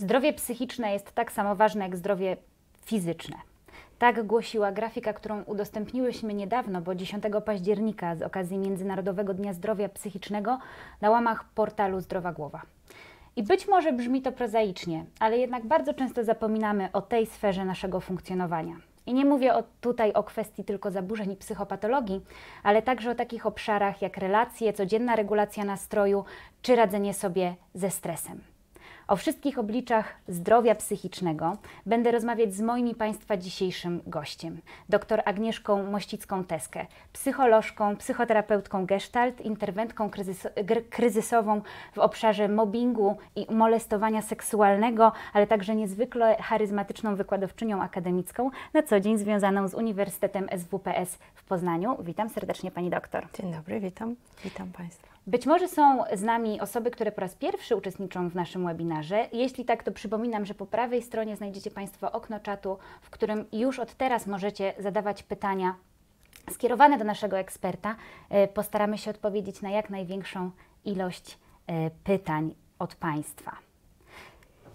Zdrowie psychiczne jest tak samo ważne jak zdrowie fizyczne. Tak głosiła grafika, którą udostępniłyśmy niedawno, bo 10 października z okazji Międzynarodowego Dnia Zdrowia Psychicznego na łamach portalu Zdrowa Głowa. I być może brzmi to prozaicznie, ale jednak bardzo często zapominamy o tej sferze naszego funkcjonowania. I nie mówię o, tutaj o kwestii tylko zaburzeń i psychopatologii, ale także o takich obszarach jak relacje, codzienna regulacja nastroju czy radzenie sobie ze stresem. O wszystkich obliczach zdrowia psychicznego będę rozmawiać z moimi Państwa dzisiejszym gościem, dr Agnieszką Mościcką-Teskę, psycholożką, psychoterapeutką gestalt, interwentką kryzysową w obszarze mobbingu i molestowania seksualnego, ale także niezwykle charyzmatyczną wykładowczynią akademicką, na co dzień związaną z Uniwersytetem SWPS w Poznaniu. Witam serdecznie Pani doktor. Dzień dobry, witam. Witam Państwa. Być może są z nami osoby, które po raz pierwszy uczestniczą w naszym webinarze, webinarze. Jeśli tak, to przypominam, że po prawej stronie znajdziecie Państwo okno czatu, w którym już od teraz możecie zadawać pytania skierowane do naszego eksperta. E, postaramy się odpowiedzieć na jak największą ilość e, pytań od Państwa.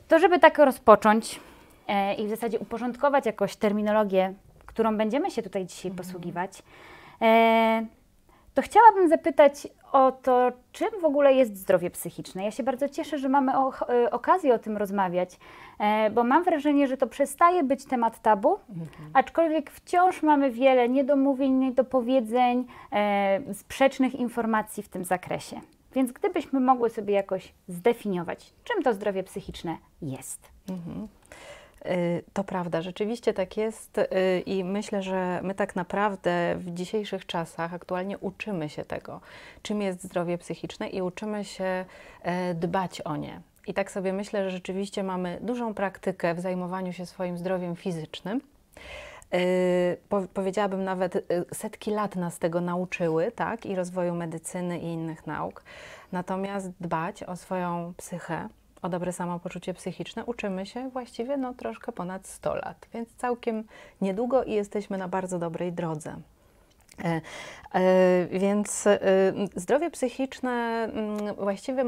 To, żeby tak rozpocząć e, i w zasadzie uporządkować jakoś terminologię, którą będziemy się tutaj dzisiaj mhm. posługiwać, to chciałabym zapytać o to, czym w ogóle jest zdrowie psychiczne. Ja się bardzo cieszę, że mamy e, okazję o tym rozmawiać, e, bo mam wrażenie, że to przestaje być temat tabu, mhm. aczkolwiek wciąż mamy wiele niedomówień, niedopowiedzeń, e, sprzecznych informacji w tym zakresie. Więc gdybyśmy mogły sobie jakoś zdefiniować, czym to zdrowie psychiczne jest. Mhm. Y, to prawda, rzeczywiście tak jest y, i myślę, że my tak naprawdę w dzisiejszych czasach aktualnie uczymy się tego, czym jest zdrowie psychiczne i uczymy się e, dbać o nie. I tak sobie myślę, że rzeczywiście mamy dużą praktykę w zajmowaniu się swoim zdrowiem fizycznym. E, po, powiedziałabym nawet e, setki lat nas tego nauczyły, tak, i rozwoju medycyny i innych nauk. Natomiast dbać o swoją psychę, o dobre samopoczucie psychiczne uczymy się właściwie no, troszkę ponad 100 lat, więc całkiem niedługo i jesteśmy na bardzo dobrej drodze. E, e, więc e, zdrowie psychiczne mm, właściwie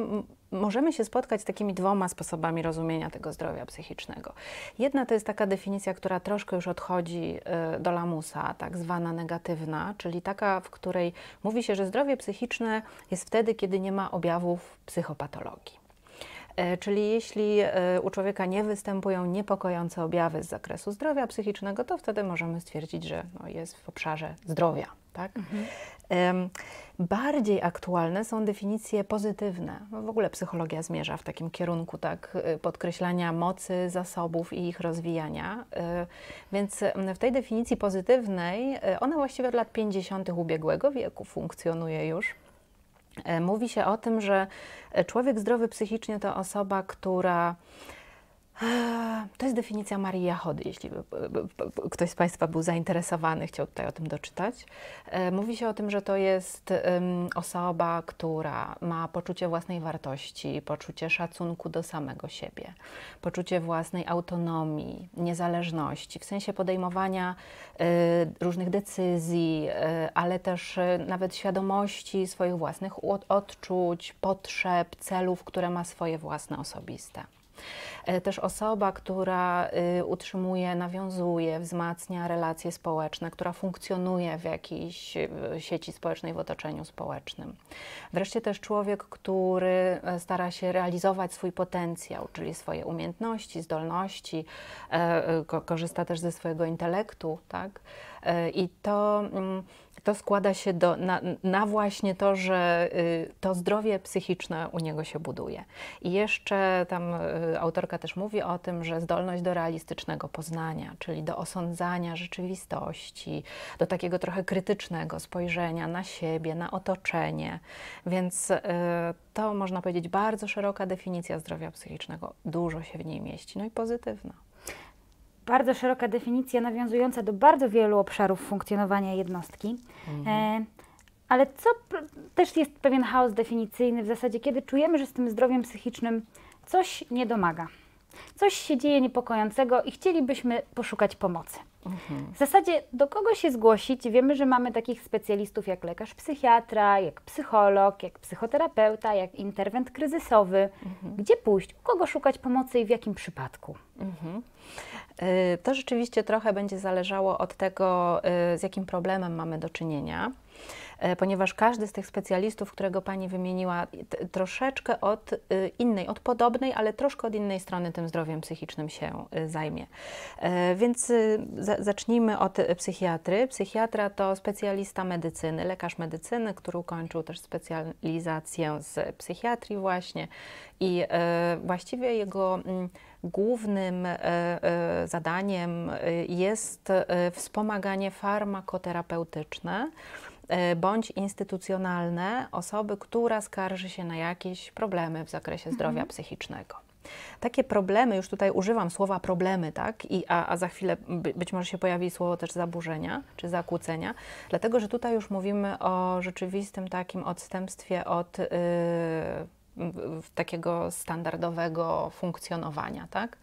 możemy się spotkać z takimi dwoma sposobami rozumienia tego zdrowia psychicznego. Jedna to jest taka definicja, która troszkę już odchodzi y, do lamusa, tak zwana negatywna, czyli taka, w której mówi się, że zdrowie psychiczne jest wtedy, kiedy nie ma objawów psychopatologii. E, czyli jeśli e, u człowieka nie występują niepokojące objawy z zakresu zdrowia psychicznego, to wtedy możemy stwierdzić, że no, jest w obszarze zdrowia. Tak? Mhm. Bardziej aktualne są definicje pozytywne. No, w ogóle psychologia zmierza w takim kierunku tak, y, podkreślania mocy, zasobów i ich rozwijania. E, więc w tej definicji pozytywnej, ona właściwie od lat 50. ubiegłego wieku funkcjonuje już E, mówi się o tym, że e, człowiek zdrowy psychicznie to osoba, która to jest definicja Marii Jachody, jeśli ktoś z Państwa był zainteresowany, chciał tutaj o tym doczytać. E, mówi się o tym, że to jest osoba, która ma poczucie własnej wartości, poczucie szacunku do samego siebie, poczucie własnej autonomii, niezależności, w sensie podejmowania y, różnych decyzji, y, ale też y, nawet świadomości swoich własnych odczuć, potrzeb, celów, które ma swoje własne osobiste. E, też osoba, która y, utrzymuje, nawiązuje, wzmacnia relacje społeczne, która funkcjonuje w jakiejś y, sieci społecznej, w otoczeniu społecznym. Wreszcie też człowiek, który e, stara się realizować swój potencjał, czyli swoje umiejętności, zdolności, e, korzysta też ze swojego intelektu, tak? I to, mm, to składa się do, na, na, właśnie to, że y, to zdrowie psychiczne u niego się buduje. I jeszcze tam autorka też mówi o tym, że zdolność do realistycznego poznania, czyli do osądzania rzeczywistości, do takiego trochę krytycznego spojrzenia na siebie, na otoczenie. Więc y, to można powiedzieć bardzo szeroka definicja zdrowia psychicznego. Dużo się w niej mieści, no i pozytywna bardzo szeroka definicja nawiązująca do bardzo wielu obszarów funkcjonowania jednostki. Mhm. E, ale co też jest pewien chaos definicyjny w zasadzie, kiedy czujemy, że z tym zdrowiem psychicznym coś nie domaga. Coś się dzieje niepokojącego i chcielibyśmy poszukać pomocy. W zasadzie do kogo się zgłosić? Wiemy, że mamy takich specjalistów jak lekarz psychiatra, jak psycholog, jak psychoterapeuta, jak interwent kryzysowy. Mhm. Gdzie pójść? U kogo szukać pomocy i w jakim przypadku? Mhm. To rzeczywiście trochę będzie zależało od tego, y, z jakim problemem mamy do czynienia. E, ponieważ każdy z tych specjalistów, którego Pani wymieniła, troszeczkę od y, innej, od podobnej, ale troszkę od innej strony tym zdrowiem psychicznym się y, zajmie. E, więc y, zacznijmy od psychiatry. Psychiatra to specjalista medycyny, lekarz medycyny, który ukończył też specjalizację z psychiatrii właśnie i e, właściwie jego mm, głównym zadaniem jest wspomaganie farmakoterapeutyczne. E, bądź instytucjonalne osoby, która skarży się na jakieś problemy w zakresie mhm. zdrowia mhm. psychicznego. Takie problemy, już tutaj używam słowa problemy, tak? I, a, a za chwilę by, być może się pojawi słowo też zaburzenia czy zakłócenia, dlatego że tutaj już mówimy o rzeczywistym takim odstępstwie od. Yy, takiego standardowego funkcjonowania, tak?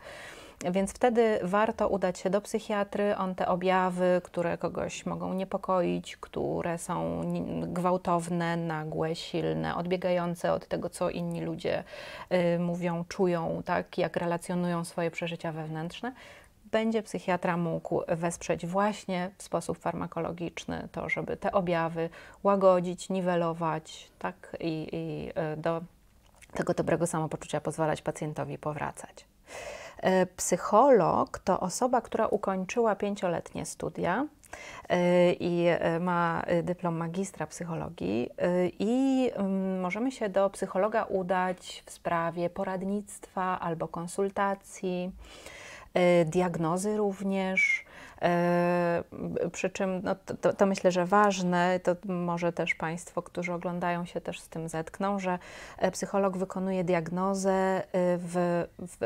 Więc wtedy warto udać się do psychiatry. On te objawy, które kogoś mogą niepokoić, które są gwałtowne, nagłe, silne, odbiegające od tego, co inni ludzie y, mówią, czują, tak, jak relacjonują swoje przeżycia wewnętrzne, będzie psychiatra mógł wesprzeć właśnie w sposób farmakologiczny to, żeby te objawy łagodzić, niwelować, tak, i, i y, do tego dobrego samopoczucia pozwalać pacjentowi powracać. E, psycholog to osoba, która ukończyła pięcioletnie studia e, i e, ma dyplom magistra psychologii i mm, możemy się do psychologa udać w sprawie poradnictwa albo konsultacji, diagnozy również E, przy czym no, to, to, myślę, że ważne, to może też Państwo, którzy oglądają się też z tym zetkną, że e, psycholog wykonuje diagnozę e, w, w,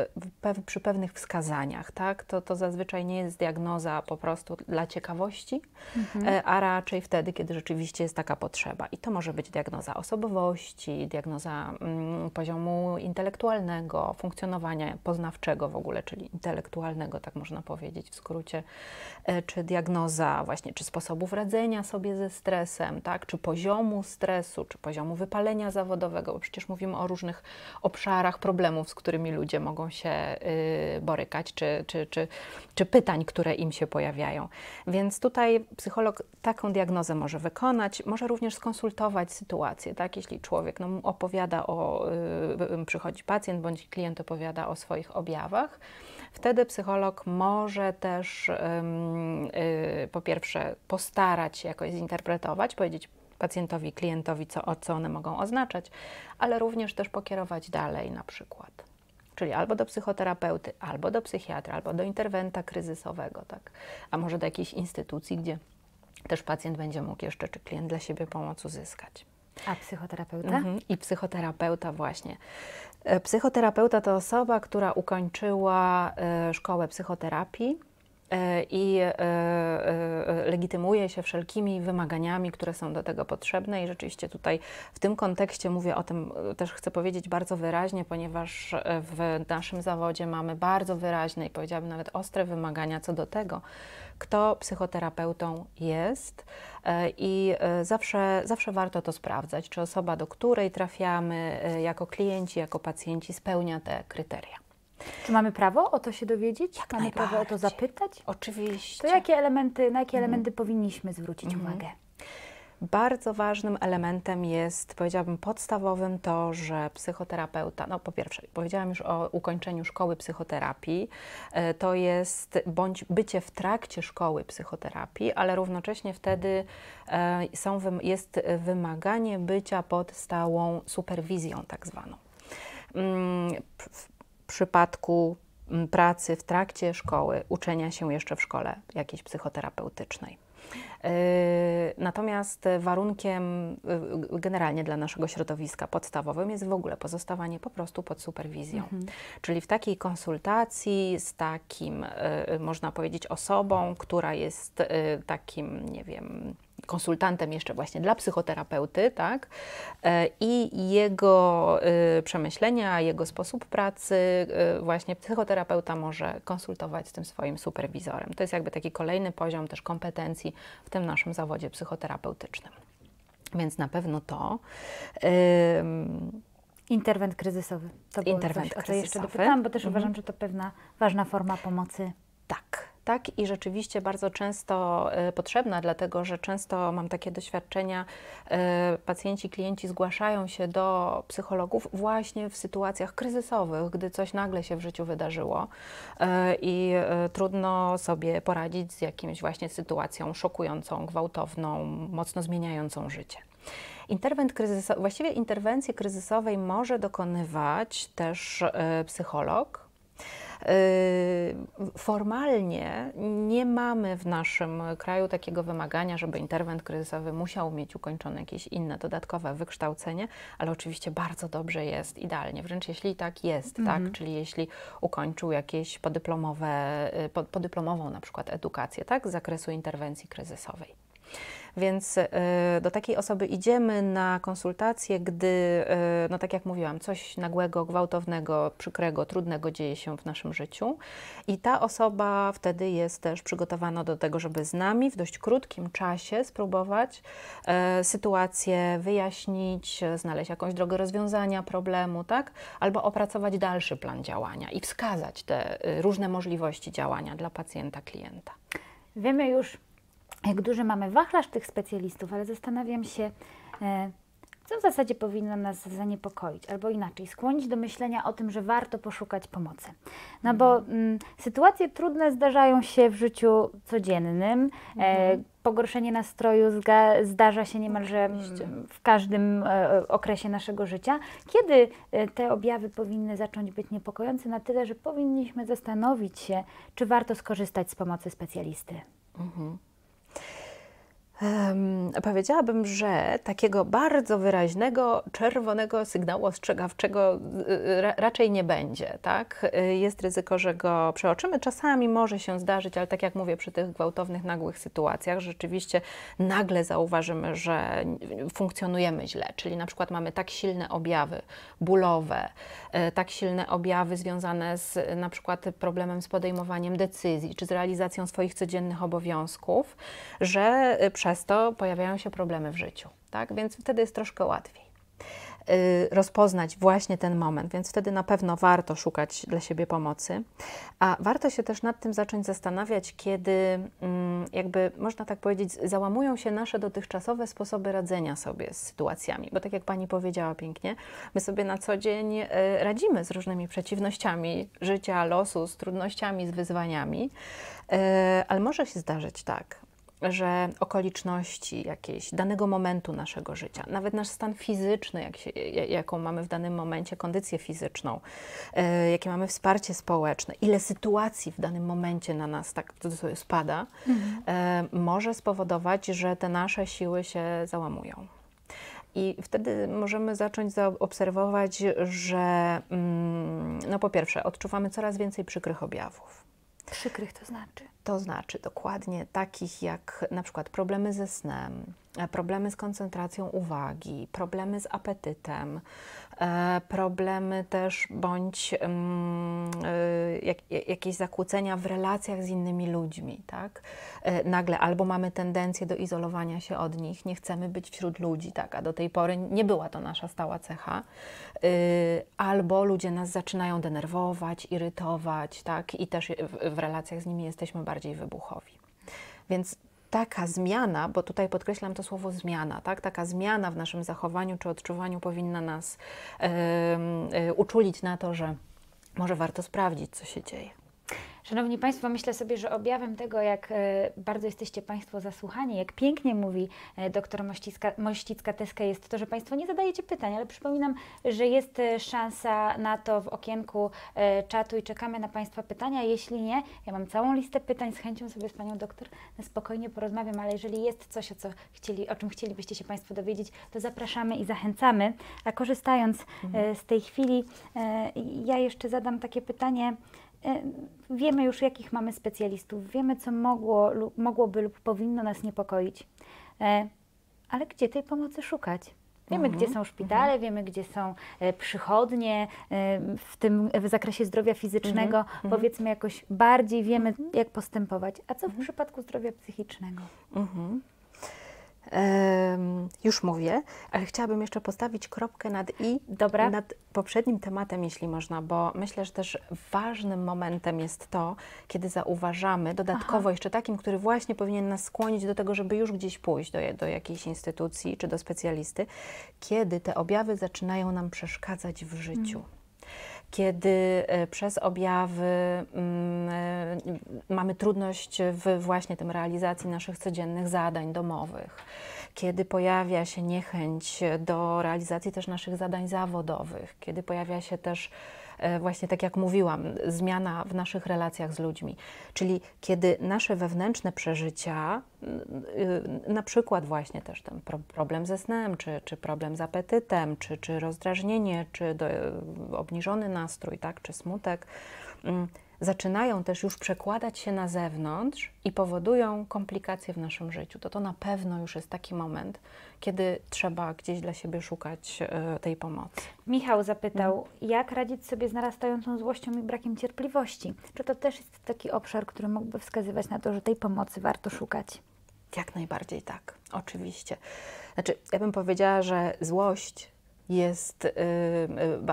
w, przy pewnych wskazaniach. Tak? To, to zazwyczaj nie jest diagnoza po prostu dla ciekawości, mhm. a raczej wtedy, kiedy rzeczywiście jest taka potrzeba. I to może być diagnoza osobowości, diagnoza mm, poziomu intelektualnego, funkcjonowania poznawczego w ogóle, czyli intelektualnego, tak można powiedzieć w skrócie. E, czy diagnoza właśnie, czy sposobów radzenia sobie ze stresem, tak, czy poziomu stresu, czy poziomu wypalenia zawodowego, bo przecież mówimy o różnych obszarach problemów, z którymi ludzie mogą się y, borykać, czy, czy, czy, czy pytań, które im się pojawiają. Więc tutaj psycholog taką diagnozę może wykonać, może również skonsultować sytuację, tak, jeśli człowiek no, opowiada o, y, y, przychodzi pacjent bądź klient opowiada o swoich objawach, wtedy psycholog może też y, po pierwsze postarać się jakoś zinterpretować, powiedzieć pacjentowi, klientowi, co, co one mogą oznaczać, ale również też pokierować dalej na przykład. Czyli albo do psychoterapeuty, albo do psychiatra, albo do interwenta kryzysowego, tak? a może do jakiejś instytucji, gdzie też pacjent będzie mógł jeszcze, czy klient dla siebie pomoc uzyskać. A psychoterapeuta? Mhm. I psychoterapeuta właśnie. Psychoterapeuta to osoba, która ukończyła e, szkołę psychoterapii E, i e, e, legitymuje się wszelkimi wymaganiami, które są do tego potrzebne. I rzeczywiście tutaj w tym kontekście mówię o tym, też chcę powiedzieć bardzo wyraźnie, ponieważ w naszym zawodzie mamy bardzo wyraźne i powiedziałabym nawet ostre wymagania co do tego, kto psychoterapeutą jest i zawsze, zawsze warto to sprawdzać, czy osoba, do której trafiamy jako klienci, jako pacjenci spełnia te kryteria. Czy mamy prawo o to się dowiedzieć? Jak mamy prawo o to zapytać? Oczywiście. To jakie elementy, na jakie mhm. elementy mm. powinniśmy zwrócić mm. uwagę? Bardzo ważnym elementem jest, powiedziałabym, podstawowym to, że psychoterapeuta, no po pierwsze, powiedziałam już o ukończeniu szkoły psychoterapii, e, to jest bądź bycie w trakcie szkoły psychoterapii, ale równocześnie wtedy e, są, jest wymaganie bycia pod stałą superwizją, tak zwaną mm, przypadku mm, pracy w trakcie szkoły, uczenia się jeszcze w szkole jakiejś psychoterapeutycznej. Yy, natomiast warunkiem yy, generalnie dla naszego środowiska podstawowym jest w ogóle pozostawanie po prostu pod superwizją. Mhm. Czyli w takiej konsultacji z takim, yy, można powiedzieć, osobą, która jest takim, nie wiem, konsultantem jeszcze właśnie dla psychoterapeuty, tak? E, I jego y, przemyślenia, jego sposób pracy y, właśnie psychoterapeuta może konsultować z tym swoim superwizorem. To jest jakby taki kolejny poziom też kompetencji w tym naszym zawodzie psychoterapeutycznym. Więc na pewno to. Interwent kryzysowy. To Interwent coś, kryzysowy. o co jeszcze bo też mhm. uważam, że to pewna ważna forma pomocy. Tak, tak i rzeczywiście bardzo często e, potrzebna, dlatego że często mam takie doświadczenia, e, pacjenci, klienci zgłaszają się do psychologów właśnie w sytuacjach kryzysowych, gdy coś nagle się w życiu wydarzyło e, i trudno sobie poradzić z jakimś właśnie sytuacją szokującą, gwałtowną, mocno zmieniającą życie. Interwent kryzysowy, właściwie interwencji kryzysowej może dokonywać też psycholog, Yy, formalnie nie mamy w naszym kraju takiego wymagania, żeby interwent kryzysowy musiał mieć ukończone jakieś inne dodatkowe wykształcenie, ale oczywiście bardzo dobrze jest, idealnie, wręcz jeśli tak jest, tak? mhm. tak? Czyli jeśli ukończył jakieś podyplomowe, yy, podyplomową na przykład edukację, tak? Z zakresu interwencji kryzysowej. Więc y, do takiej osoby idziemy na konsultacje, gdy, y, no tak jak mówiłam, coś nagłego, gwałtownego, przykrego, trudnego dzieje się w naszym życiu. I ta osoba wtedy jest też przygotowana do tego, żeby z nami w dość krótkim czasie spróbować y, sytuację wyjaśnić, znaleźć jakąś drogę rozwiązania problemu, tak? Albo opracować dalszy plan działania i wskazać te różne możliwości działania dla pacjenta, klienta. Wiemy już, jak e, duży mamy wachlarz tych specjalistów, ale zastanawiam się, e, co w zasadzie powinno nas zaniepokoić, albo inaczej, skłonić do myślenia o tym, że warto poszukać pomocy. No bo mhm. mm, sytuacje trudne zdarzają się w życiu codziennym. E, mhm. E, pogorszenie nastroju zdarza się niemalże mm, w każdym e, okresie naszego życia. Kiedy e, te objawy powinny zacząć być niepokojące na tyle, że powinniśmy zastanowić się, czy warto skorzystać z pomocy specjalisty? Mhm. Um, powiedziałabym, że takiego bardzo wyraźnego, czerwonego sygnału ostrzegawczego y, y, ra raczej nie będzie. Tak? Y, jest ryzyko, że go przeoczymy. Czasami może się zdarzyć, ale tak jak mówię, przy tych gwałtownych, nagłych sytuacjach rzeczywiście nagle zauważymy, że funkcjonujemy źle. Czyli na przykład mamy tak silne objawy bólowe, tak silne objawy związane z na przykład problemem z podejmowaniem decyzji czy z realizacją swoich codziennych obowiązków, że prze przez to pojawiają się problemy w życiu, tak? Więc wtedy jest troszkę łatwiej y, rozpoznać właśnie ten moment, więc wtedy na pewno warto szukać dla siebie pomocy. A warto się też nad tym zacząć zastanawiać, kiedy, mm, jakby można tak powiedzieć, załamują się nasze dotychczasowe sposoby radzenia sobie z sytuacjami. Bo tak jak pani powiedziała pięknie, my sobie na co dzień y, radzimy z różnymi przeciwnościami życia, losu, z trudnościami, z wyzwaniami, y, ale może się zdarzyć tak, że okoliczności jakieś danego momentu naszego życia, nawet nasz stan fizyczny, jak się, jaką mamy w danym momencie kondycję fizyczną, y, jakie mamy wsparcie społeczne, ile sytuacji w danym momencie na nas tak sobie spada, mhm. y, może spowodować, że te nasze siły się załamują. I wtedy możemy zacząć zaobserwować, że mm, no po pierwsze, odczuwamy coraz więcej przykrych objawów. Przykrych to znaczy? To znaczy dokładnie takich jak na przykład problemy ze snem, E, problemy z koncentracją uwagi, problemy z apetytem, e, problemy też bądź mm, e, jakieś zakłócenia w relacjach z innymi ludźmi. Tak? Nagle albo mamy tendencję do izolowania się od nich, nie chcemy być wśród ludzi, tak? a do tej pory nie była to nasza stała cecha, albo ludzie nas zaczynają denerwować, irytować tak? i też w relacjach z nimi jesteśmy bardziej wybuchowi. Więc taka zmiana, bo tutaj podkreślam to słowo zmiana, tak? taka zmiana w naszym zachowaniu czy odczuwaniu powinna nas yy, yy, uczulić na to, że może warto sprawdzić, co się dzieje. Szanowni Państwo, myślę sobie, że objawem tego, jak e, bardzo jesteście Państwo zasłuchani, jak pięknie mówi e, doktor Mościcka-Teska, jest to, że Państwo nie zadajecie pytań, ale przypominam, że jest e, szansa na to w okienku czatu i czekamy na Państwa pytania. Jeśli nie, ja mam całą listę pytań, z chęcią sobie z Panią doktor spokojnie porozmawiam, ale jeżeli jest coś, o, co chcieli, o czym chcielibyście się Państwo dowiedzieć, to zapraszamy i zachęcamy. A korzystając mhm. z tej chwili, ja jeszcze zadam takie pytanie, E, wiemy już, jakich mamy specjalistów, wiemy, co mogło, lub, mogłoby lub powinno nas niepokoić, e, ale gdzie tej pomocy szukać? Wiemy, mhm. gdzie są szpitale, mhm. wiemy, gdzie są e, przychodnie w tym w zakresie zdrowia fizycznego. Mhm. mhm. Powiedzmy jakoś bardziej wiemy, mhm. jak postępować. A co w mhm. przypadku zdrowia psychicznego? już mówię, ale chciałabym jeszcze postawić kropkę nad i Dobra. nad poprzednim tematem, jeśli można, bo myślę, że też ważnym momentem jest to, kiedy zauważamy dodatkowo Aha. jeszcze takim, który właśnie powinien nas skłonić do tego, żeby już gdzieś pójść do, do jakiejś instytucji czy do specjalisty, kiedy te objawy zaczynają nam przeszkadzać w życiu. Mm kiedy e, przez objawy mm, e, mamy trudność w właśnie tym realizacji naszych codziennych zadań domowych, kiedy pojawia się niechęć do realizacji też naszych zadań zawodowych, kiedy pojawia się też E, właśnie tak jak mówiłam, zmiana w naszych relacjach z ludźmi. Czyli kiedy nasze wewnętrzne przeżycia, y, na przykład właśnie też ten problem ze snem, czy, czy problem z apetytem, czy, czy rozdrażnienie, czy do, obniżony nastrój, tak, czy smutek, mm, zaczynają też już przekładać się na zewnątrz i powodują komplikacje w naszym życiu, to to na pewno już jest taki moment, kiedy trzeba gdzieś dla siebie szukać e, tej pomocy. Michał zapytał, mhm. jak radzić sobie z narastającą złością i brakiem cierpliwości? Czy to też jest taki obszar, który mógłby wskazywać na to, że tej pomocy warto szukać? Jak najbardziej tak, oczywiście. Znaczy, ja bym powiedziała, że złość jest y, y,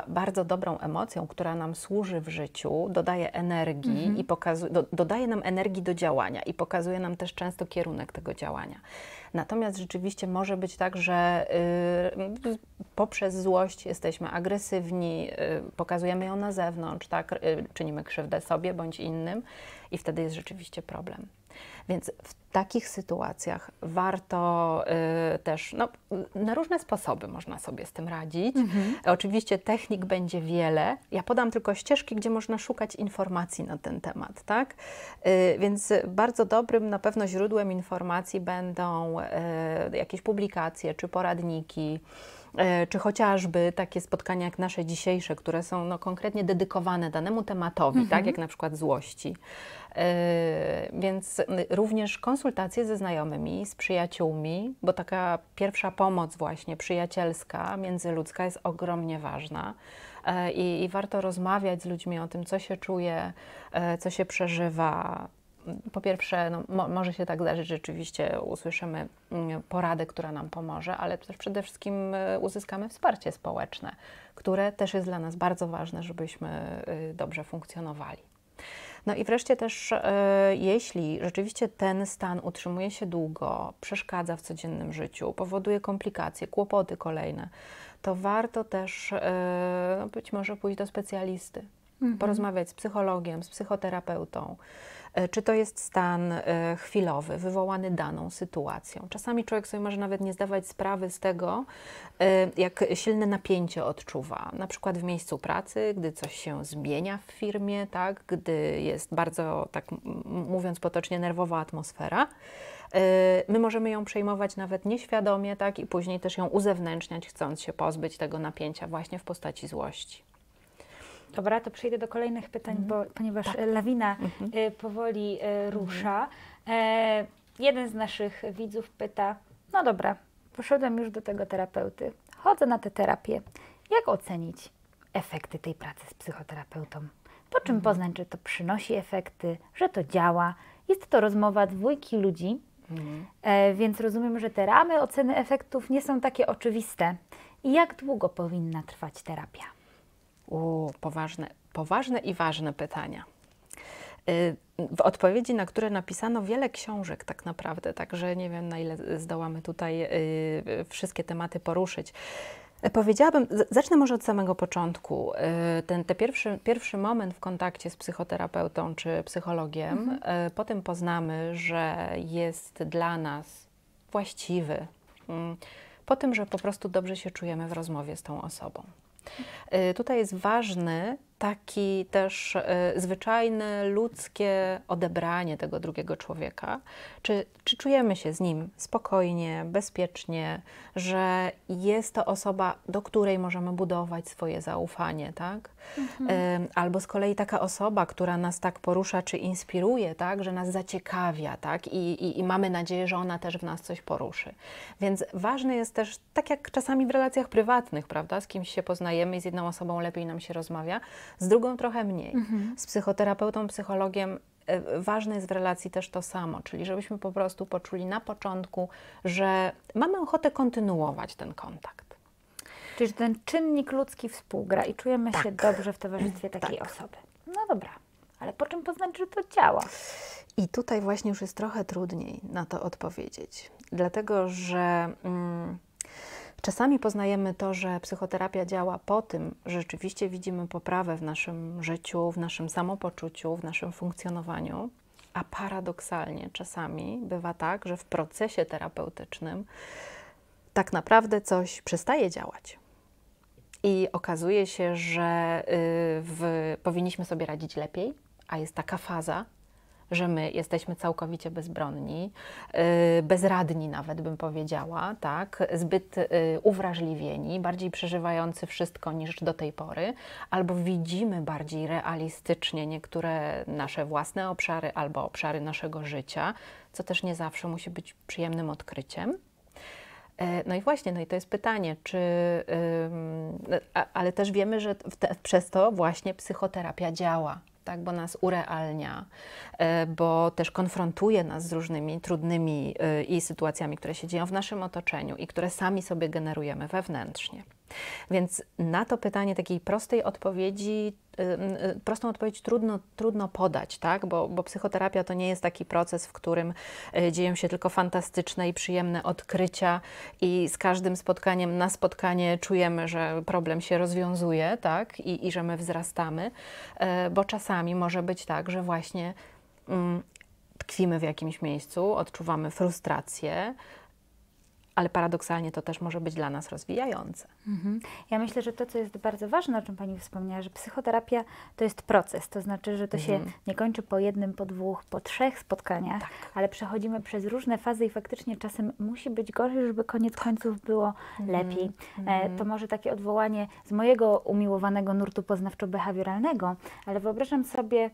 bardzo dobrą emocją, która nam służy w życiu, dodaje energii mhm. i pokazuje, do, dodaje nam energii do działania i pokazuje nam też często kierunek tego działania. Natomiast rzeczywiście może być tak, że y, poprzez złość jesteśmy agresywni, pokazujemy ją na zewnątrz, tak? czynimy krzywdę sobie bądź innym i wtedy jest rzeczywiście problem. Więc w takich sytuacjach warto y, też, no, na różne sposoby można sobie z tym radzić. Mhm. Oczywiście technik będzie wiele. Ja podam tylko ścieżki, gdzie można szukać informacji na ten temat, tak? Y, więc bardzo dobrym na pewno źródłem informacji będą y, jakieś publikacje czy poradniki. E, czy chociażby takie spotkania jak nasze dzisiejsze, które są no, konkretnie dedykowane danemu tematowi, tak mhm. tak jak na przykład złości. E, więc również konsultacje ze znajomymi, z przyjaciółmi, bo taka pierwsza pomoc właśnie przyjacielska, międzyludzka jest ogromnie ważna. E, I, I, warto rozmawiać z ludźmi o tym, co się czuje, co się przeżywa, po pierwsze, no, mo może się tak zdarzyć, że rzeczywiście usłyszymy mm, poradę, która nam pomoże, ale też przede wszystkim e, uzyskamy wsparcie społeczne, które też jest dla nas bardzo ważne, żebyśmy e, dobrze funkcjonowali. No i wreszcie też, e, jeśli rzeczywiście ten stan utrzymuje się długo, przeszkadza w codziennym życiu, powoduje komplikacje, kłopoty kolejne, to warto też no, być może pójść do specjalisty, mhm. porozmawiać z psychologiem, z psychoterapeutą E, czy to jest stan e, chwilowy, wywołany daną sytuacją? Czasami człowiek sobie może nawet nie zdawać sprawy z tego, e, jak silne napięcie odczuwa, na przykład w miejscu pracy, gdy coś się zmienia w firmie, tak? gdy jest bardzo, tak mówiąc potocznie, nerwowa atmosfera. My możemy ją przejmować nawet nieświadomie, tak, i później też ją uzewnętrzniać, chcąc się pozbyć tego napięcia właśnie w postaci złości. Dobra, to przejdę do kolejnych pytań, mhm. bo, ponieważ tak. lawina mhm. y, powoli y, mhm. rusza. E, jeden z naszych widzów pyta: No dobra, poszedłem już do tego terapeuty, chodzę na tę terapię. Jak ocenić efekty tej pracy z psychoterapeutą? Po czym poznać, że to przynosi efekty, że to działa? Jest to rozmowa dwójki ludzi, Mhm. E, więc rozumiem, że te ramy oceny efektów nie są takie oczywiste. I jak długo powinna trwać terapia? U, poważne, poważne i ważne pytania. Y, w odpowiedzi na które napisano wiele książek, tak naprawdę, także nie wiem, na ile zdołamy tutaj y, wszystkie tematy poruszyć. Y, powiedziałabym, zacznę może od samego początku. Ten te pierwszy, pierwszy moment w kontakcie z psychoterapeutą czy psychologiem, mhm. potem poznamy, że jest dla nas właściwy, mm, po tym, że po prostu dobrze się czujemy w rozmowie z tą osobą. Y, tutaj jest ważny taki też e, zwyczajne, ludzkie odebranie tego drugiego człowieka. Czy, czy czujemy się z nim spokojnie, bezpiecznie, że jest to osoba, do której możemy budować swoje zaufanie, tak? Mhm. Albo z kolei taka osoba, która nas tak porusza czy inspiruje, tak? Że nas zaciekawia, tak? I, i, i mamy nadzieję, że ona też w nas coś poruszy. Więc ważne jest też, tak jak czasami w relacjach prywatnych, prawda? Z kimś się poznajemy i z jedną osobą lepiej nam się rozmawia, z drugą trochę mniej. Mhm. Z psychoterapeutą, psychologiem e, ważne jest w relacji też to samo, czyli żebyśmy po prostu poczuli na początku, że mamy ochotę kontynuować ten kontakt. Czyli ten czynnik ludzki współgra i czujemy tak. się dobrze w towarzystwie tak. takiej tak. osoby. No dobra, ale po czym poznać, znaczy, że to działa? I tutaj właśnie już jest trochę trudniej na to odpowiedzieć, dlatego że. Mm, Czasami poznajemy to, że psychoterapia działa po tym, że rzeczywiście widzimy poprawę w naszym życiu, w naszym samopoczuciu, w naszym funkcjonowaniu, a paradoksalnie czasami bywa tak, że w procesie terapeutycznym tak naprawdę coś przestaje działać. I okazuje się, że y, w, powinniśmy sobie radzić lepiej, a jest taka faza, że my jesteśmy całkowicie bezbronni, y, bezradni nawet bym powiedziała, tak, zbyt y, uwrażliwieni, bardziej przeżywający wszystko niż do tej pory, albo widzimy bardziej realistycznie niektóre nasze własne obszary albo obszary naszego życia, co też nie zawsze musi być przyjemnym odkryciem. E, no i właśnie, no i to jest pytanie, czy, ale też wiemy, że te, przez to właśnie psychoterapia działa, tak, bo nas urealnia, e, bo też konfrontuje nas z różnymi trudnymi e, i sytuacjami, które się dzieją w naszym otoczeniu i które sami sobie generujemy wewnętrznie. Więc na to pytanie takiej prostej odpowiedzi, y, prostą odpowiedź trudno, trudno podać, tak? bo, bo psychoterapia to nie jest taki proces, w którym y, dzieją się tylko fantastyczne i przyjemne odkrycia i z każdym spotkaniem na spotkanie czujemy, że problem się rozwiązuje tak? I, i że my wzrastamy, e, bo czasami może być tak, że właśnie mm, tkwimy w jakimś miejscu, odczuwamy frustrację, ale paradoksalnie to też może być dla nas rozwijające. Mhm. Ja myślę, że to, co jest bardzo ważne, o czym Pani wspomniała, że psychoterapia to jest proces, to znaczy, że to mhm. się nie kończy po jednym, po dwóch, po trzech spotkaniach, tak. ale przechodzimy przez różne fazy i faktycznie czasem musi być gorzej, żeby koniec tak. końców było mhm. lepiej. E, mhm. to może takie odwołanie z mojego umiłowanego nurtu poznawczo-behawioralnego, ale wyobrażam sobie,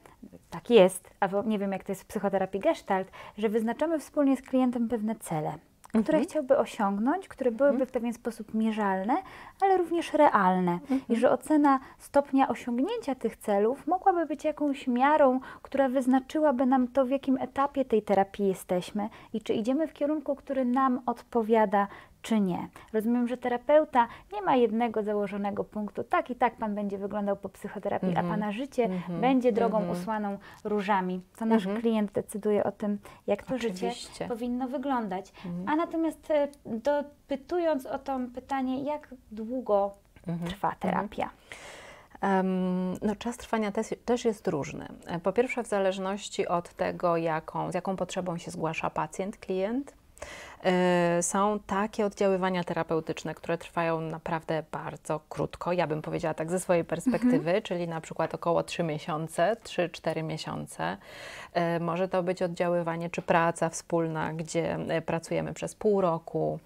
tak jest, a nie wiem jak to jest w psychoterapii gestalt, że wyznaczamy wspólnie z klientem pewne cele mhm. które chciałby osiągnąć, które byłyby mhm. w pewien sposób mierzalne, ale również realne. Mhm. I że ocena stopnia osiągnięcia tych celów mogłaby być jakąś miarą, która wyznaczyłaby nam to, w jakim etapie tej terapii jesteśmy i czy idziemy w kierunku, który nam odpowiada, czy nie. Rozumiem, że terapeuta nie ma jednego założonego punktu, tak i tak pan będzie wyglądał po psychoterapii, mm -hmm. a mhm. pana życie mm -hmm. będzie drogą mm -hmm. usłaną różami. To nasz mhm. klient decyduje o tym, jak to Oczywiście. życie powinno wyglądać. Mhm. A natomiast e, dopytując o to pytanie, jak długo trwa terapia? No, czas trwania też, też jest różny. E, po pierwsze, w zależności od tego, jaką, z jaką potrzebą się zgłasza pacjent, klient, E, są takie oddziaływania terapeutyczne, które trwają naprawdę bardzo krótko. Ja bym powiedziała tak ze swojej perspektywy, mhm. czyli na przykład około 3 miesiące, 3-4 miesiące. E, może to być oddziaływanie czy praca wspólna, gdzie e, pracujemy przez pół roku,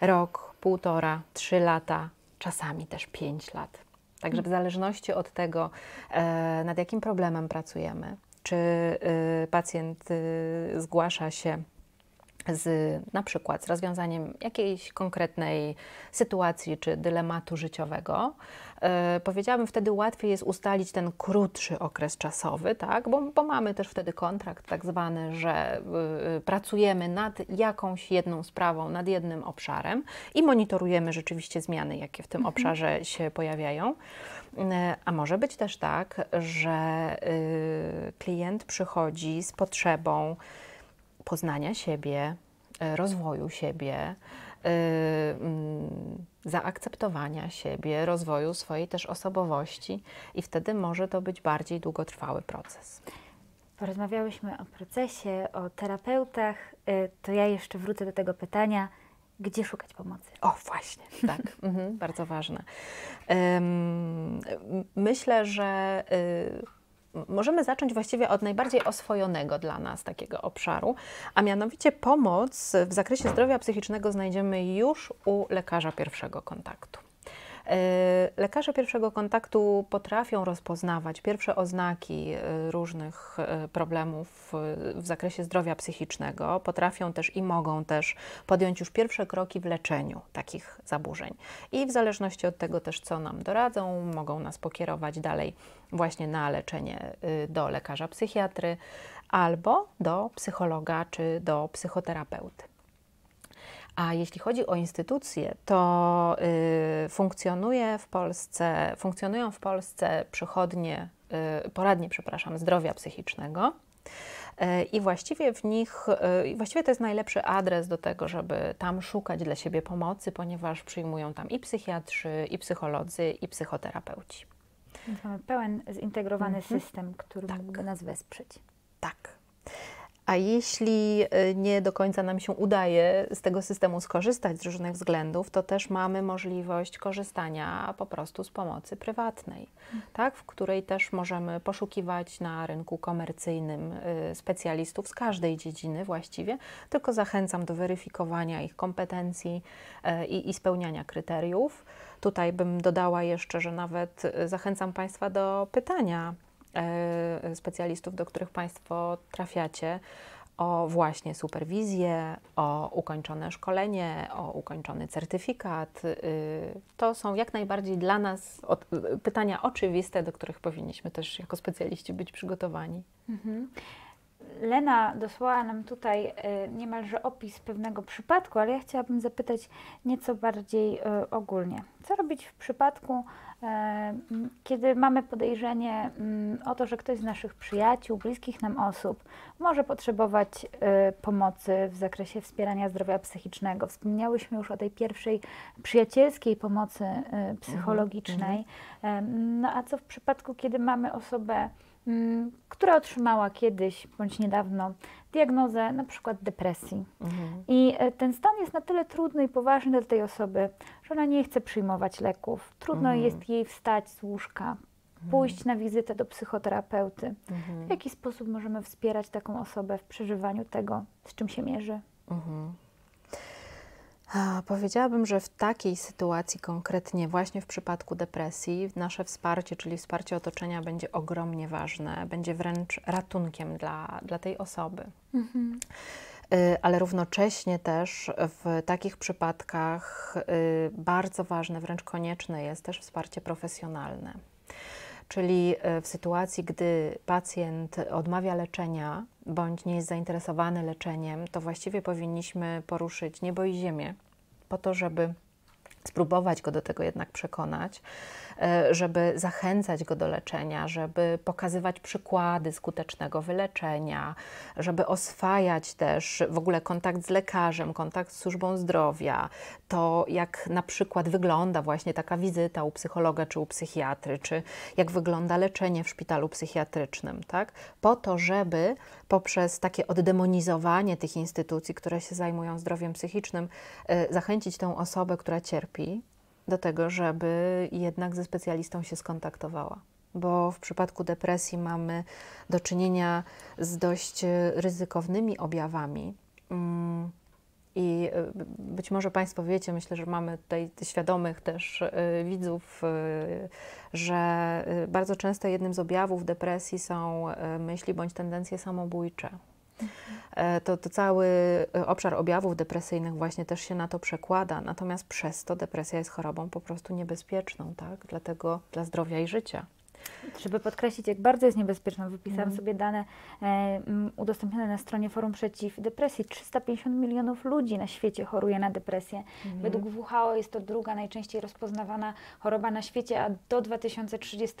rok, półtora, trzy lata, czasami też pięć lat. Także w mhm. zależności od tego, nad jakim problemem pracujemy, czy y, pacjent y, zgłasza się z na przykład z rozwiązaniem jakiejś konkretnej sytuacji czy dylematu życiowego, yy, powiedziałabym wtedy łatwiej jest ustalić ten krótszy okres czasowy, tak? bo, bo mamy też wtedy kontrakt tak zwany, że yy, pracujemy nad jakąś jedną sprawą, nad jednym obszarem i monitorujemy rzeczywiście zmiany, jakie w tym mhm. obszarze się pojawiają. E, a może być też tak, że klient przychodzi z potrzebą, poznania siebie, e, rozwoju siebie, e, mm, zaakceptowania siebie, rozwoju swojej też osobowości, i wtedy może to być bardziej długotrwały proces. Porozmawiałyśmy o procesie, o terapeutach, e, to ja jeszcze wrócę do tego pytania gdzie szukać pomocy. O, właśnie, tak, mhm, bardzo ważne. Um, myślę, że y, możemy zacząć właściwie od najbardziej oswojonego dla nas takiego obszaru, a mianowicie pomoc w zakresie zdrowia psychicznego znajdziemy już u lekarza pierwszego kontaktu. E, lekarze pierwszego kontaktu potrafią rozpoznawać pierwsze oznaki e, różnych e, problemów w zakresie zdrowia psychicznego, potrafią też i mogą też podjąć już pierwsze kroki w leczeniu takich zaburzeń. I w zależności od tego też, co nam doradzą, mogą nas pokierować dalej właśnie na leczenie do lekarza psychiatry albo do psychologa czy do psychoterapeuty. A jeśli chodzi o instytucje, to y, funkcjonuje w Polsce, funkcjonują w Polsce przychodnie, y, poradnie, przepraszam, zdrowia psychicznego. Y, I właściwie w nich, właściwie to jest najlepszy adres do tego, żeby tam szukać dla siebie pomocy, ponieważ przyjmują tam i psychiatrzy, i psycholodzy, i psychoterapeuci. Więc mamy pełen zintegrowany mhm. system, który tak. mógłby nas wesprzeć. Tak. A jeśli y, nie do końca nam się udaje z tego systemu skorzystać z różnych względów, to też mamy możliwość korzystania po prostu z pomocy prywatnej, tak? w której też możemy poszukiwać na rynku komercyjnym y, specjalistów z każdej dziedziny właściwie, tylko zachęcam do weryfikowania ich kompetencji y, i, i spełniania kryteriów. Tutaj bym dodała jeszcze, że nawet zachęcam Państwa do pytania E, specjalistów, do których Państwo trafiacie, o właśnie superwizję, o ukończone szkolenie, o ukończony certyfikat. Y, to są jak najbardziej dla nas pytania oczywiste, do których powinniśmy też jako specjaliści być przygotowani. Mhm. Lena dosłała nam tutaj e, niemalże opis pewnego przypadku, ale ja chciałabym zapytać nieco bardziej e, ogólnie. Co robić w przypadku, e, kiedy mamy podejrzenie mm, o to, że ktoś z naszych przyjaciół, bliskich nam osób może potrzebować pomocy w zakresie wspierania zdrowia psychicznego? Wspomniałyśmy już o tej pierwszej przyjacielskiej pomocy mhm, psychologicznej. Mhm. No a co w przypadku, kiedy mamy osobę, Mm, która otrzymała kiedyś bądź niedawno diagnozę na przykład depresji. Mhm. I e, ten stan jest na tyle trudny i poważny dla tej osoby, że ona nie chce przyjmować leków. Trudno mhm. jest jej wstać z łóżka, mhm. pójść na wizytę do psychoterapeuty. Mhm. W jaki sposób możemy wspierać taką osobę w przeżywaniu tego, z czym się mierzy? Mhm. Powiedziałabym, że w takiej sytuacji konkretnie, właśnie w przypadku depresji, nasze wsparcie, czyli wsparcie otoczenia, będzie ogromnie ważne, będzie wręcz ratunkiem dla, dla tej osoby. Mhm. Y, ale równocześnie też w takich przypadkach y, bardzo ważne, wręcz konieczne jest też wsparcie profesjonalne. Czyli e, w sytuacji, gdy pacjent odmawia leczenia bądź nie jest zainteresowany leczeniem, to właściwie powinniśmy poruszyć niebo i ziemię po to, żeby spróbować go do tego jednak przekonać, e, żeby zachęcać go do leczenia, żeby pokazywać przykłady skutecznego wyleczenia, żeby oswajać też w ogóle kontakt z lekarzem, kontakt z służbą zdrowia, to jak na przykład wygląda właśnie taka wizyta u psychologa czy u psychiatry, czy jak wygląda leczenie w szpitalu psychiatrycznym, tak? Po to, żeby poprzez takie oddemonizowanie tych instytucji, które się zajmują zdrowiem psychicznym, e, zachęcić tę osobę, która cierpi terapii do tego, żeby jednak ze specjalistą się skontaktowała. Bo w przypadku depresji mamy do czynienia z dość ryzykownymi objawami. Mm, I y, być może Państwo wiecie, myślę, że mamy tutaj świadomych też y, widzów, y, że bardzo często jednym z objawów depresji są myśli bądź tendencje samobójcze. E, to, to cały e, obszar objawów depresyjnych właśnie też się na to przekłada, natomiast przez to depresja jest chorobą po prostu niebezpieczną, tak? Dlatego dla zdrowia i życia. Żeby podkreślić, jak bardzo jest niebezpieczna, wypisałam mm. sobie dane e, udostępnione na stronie Forum Przeciw Depresji. 350 milionów ludzi na świecie choruje na depresję. Mm. Według WHO jest to druga najczęściej rozpoznawana choroba na świecie, a do 2030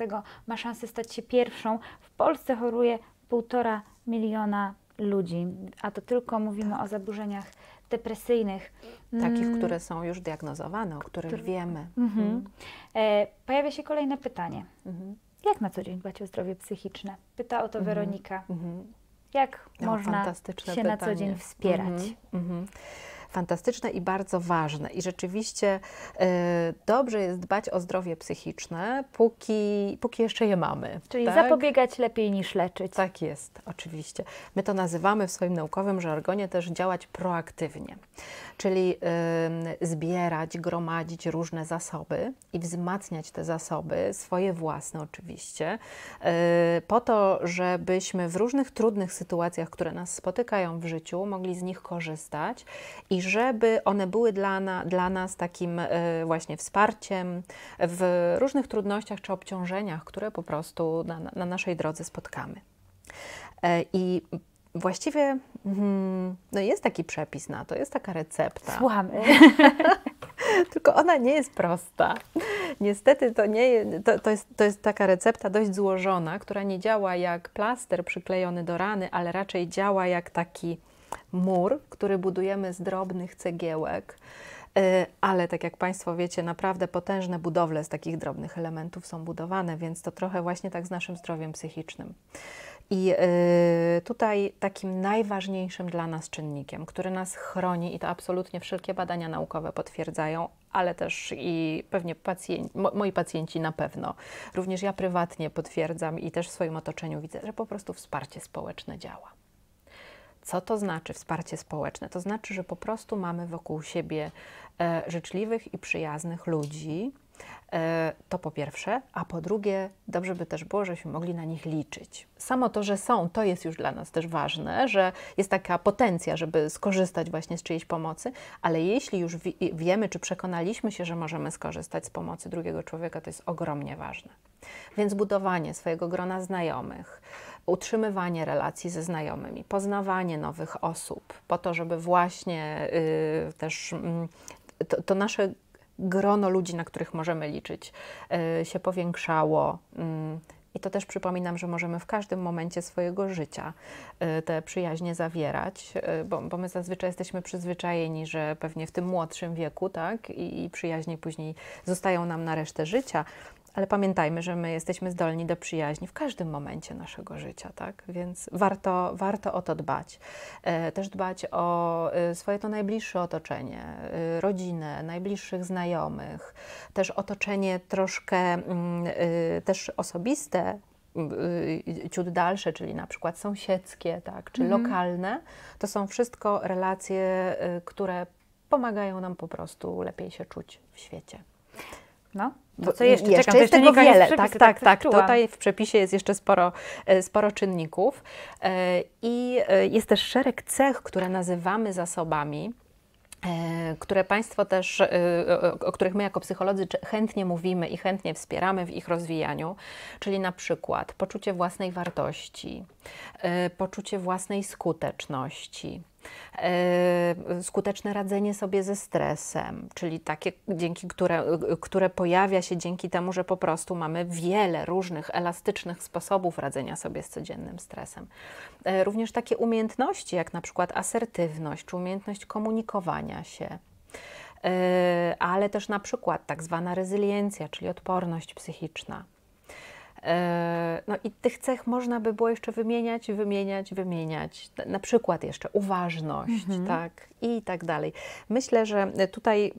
ma szansę stać się pierwszą. W Polsce choruje półtora miliona ludzi, a to tylko mówimy tak. o zaburzeniach depresyjnych. Takich, mm. które są już diagnozowane, o których Który... wiemy. Mhm. Mm. E, pojawia się kolejne pytanie. Mm. Jak na co dzień dbać o zdrowie psychiczne? Pyta o to mhm. Weronika. Mhm. Jak no, można się pytanie. na co dzień wspierać? Mhm fantastyczne i bardzo ważne. I rzeczywiście y, dobrze jest dbać o zdrowie psychiczne, póki, póki jeszcze je mamy. Czyli tak? zapobiegać lepiej niż leczyć. Tak jest, oczywiście. My to nazywamy w swoim naukowym żargonie też działać proaktywnie, czyli zbierać, gromadzić różne zasoby i wzmacniać te zasoby, swoje własne oczywiście, y, po to, żebyśmy w różnych trudnych sytuacjach, które nas spotykają w życiu, mogli z nich korzystać i żeby one były dla, na, dla nas takim e, właśnie wsparciem w różnych trudnościach czy obciążeniach, które po prostu na, na naszej drodze spotkamy. E, I właściwie hmm, no jest taki przepis na to, jest taka recepta. Słuchamy. Tylko ona nie jest prosta. Niestety to, nie, to, to, jest, to jest taka recepta dość złożona, która nie działa jak plaster przyklejony do rany, ale raczej działa jak taki mur, który budujemy z drobnych cegiełek. Y, ale tak jak Państwo wiecie, naprawdę potężne budowle z takich drobnych elementów są budowane, więc to trochę właśnie tak z naszym zdrowiem psychicznym. I y, tutaj takim najważniejszym dla nas czynnikiem, który nas chroni, i to absolutnie wszelkie badania naukowe potwierdzają, ale też i pewnie pacjenci, moi pacjenci na pewno, również ja prywatnie potwierdzam i też w swoim otoczeniu widzę, że po prostu wsparcie społeczne działa. Co to znaczy wsparcie społeczne? To znaczy, że po prostu mamy wokół siebie e, życzliwych i przyjaznych ludzi. E, to po pierwsze, a po drugie, dobrze by też było, żebyśmy mogli na nich liczyć. Samo to, że są, to jest już dla nas też ważne, że jest taka potencja, żeby skorzystać właśnie z czyjejś pomocy, ale jeśli już wi wiemy, czy przekonaliśmy się, że możemy skorzystać z pomocy drugiego człowieka, to jest ogromnie ważne. Więc budowanie swojego grona znajomych, utrzymywanie relacji ze znajomymi, poznawanie nowych osób, po to, żeby właśnie y, też y, to, to nasze grono ludzi, na których możemy liczyć, y, się powiększało. Mm, I to też przypominam, że możemy w każdym momencie swojego życia y, te przyjaźnie zawierać, y, bo, bo my zazwyczaj jesteśmy przyzwyczajeni, że pewnie w tym młodszym wieku, tak, i, i przyjaźnie później zostają nam na resztę życia ale pamiętajmy, że my jesteśmy zdolni do przyjaźni w każdym momencie naszego życia, tak? Więc warto, warto o to dbać. E, też dbać o e, swoje to najbliższe otoczenie, e, rodzinę, najbliższych znajomych, też otoczenie troszkę mm, też osobiste, ciut dalsze, czyli na przykład sąsiedzkie, tak, czy mhm. lokalne, to są wszystko relacje, które pomagają nam po prostu lepiej się czuć w świecie. No. To co jeszcze? Jeszcze Czekam, jest jeszcze tego wiele. Przepisy, tak, tak, tak, tak. tak. Tutaj w przepisie jest jeszcze sporo, e, sporo czynników. E, I e, jest też szereg cech, które nazywamy zasobami które Państwo też, o których my jako psycholodzy chętnie mówimy i chętnie wspieramy w ich rozwijaniu, czyli na przykład poczucie własnej wartości, poczucie własnej skuteczności, E, skuteczne radzenie sobie ze stresem, czyli takie, dzięki które, które pojawia się dzięki temu, że po prostu mamy wiele różnych elastycznych sposobów radzenia sobie z codziennym stresem. E, również takie umiejętności, jak na przykład asertywność, czy umiejętność komunikowania się e, ale też na przykład tak zwana rezyliencja, czyli odporność psychiczna. E, no i tych cech można by było jeszcze wymieniać, wymieniać, wymieniać. Na przykład jeszcze uważność, mhm. tak, i tak dalej. Myślę, że tutaj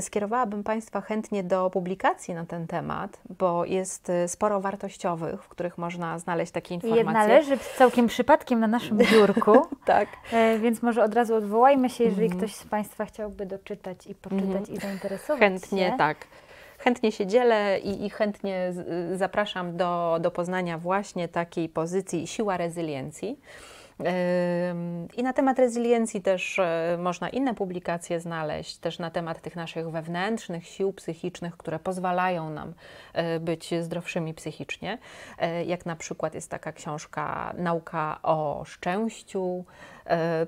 skierowałabym Państwa chętnie do publikacji na ten temat, bo jest e, sporo wartościowych, w których można znaleźć takie informacje. Jedna leży całkiem przypadkiem na naszym biurku. tak. E, więc może od razu odwołajmy się, jeżeli mhm. ktoś z Państwa chciałby doczytać i poczytać mhm. i zainteresować Chętnie, się. tak chętnie się dzielę i, i chętnie zapraszam do, do poznania właśnie takiej pozycji siła rezyliencji. I na temat rezyliencji też e, można inne publikacje znaleźć, też na temat tych naszych wewnętrznych sił psychicznych, które pozwalają nam e, być zdrowszymi psychicznie. E, jak na przykład jest taka książka Nauka o szczęściu,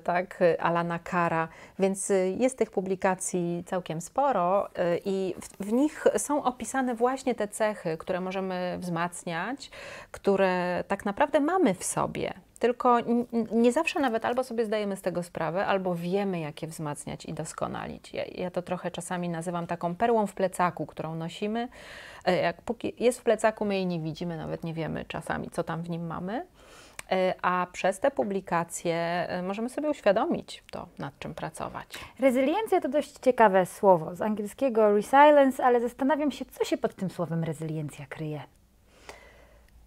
tak, Alana Kara, więc jest tych publikacji całkiem sporo i w, w, nich są opisane właśnie te cechy, które możemy wzmacniać, które tak naprawdę mamy w sobie. Tylko nie zawsze nawet albo sobie zdajemy z tego sprawę, albo wiemy, jak je wzmacniać i doskonalić. Ja, ja to trochę czasami nazywam taką perłą w plecaku, którą nosimy. E, jak póki jest w plecaku, my jej nie widzimy, nawet nie wiemy czasami, co tam w nim mamy e, a przez te publikacje e, możemy sobie uświadomić to, nad czym pracować. Rezyliencja to dość ciekawe słowo z angielskiego resilience, ale zastanawiam się, co się pod tym słowem rezyliencja kryje.